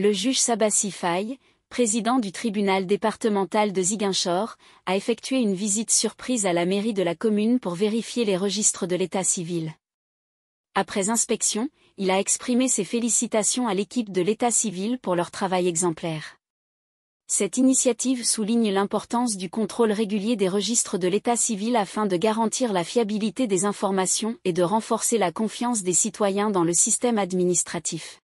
Le juge Sabassi Faye, président du tribunal départemental de Ziguinchor, a effectué une visite surprise à la mairie de la commune pour vérifier les registres de l'état civil. Après inspection, il a exprimé ses félicitations à l'équipe de l'état civil pour leur travail exemplaire. Cette initiative souligne l'importance du contrôle régulier des registres de l'état civil afin de garantir la fiabilité des informations et de renforcer la confiance des citoyens dans le système administratif.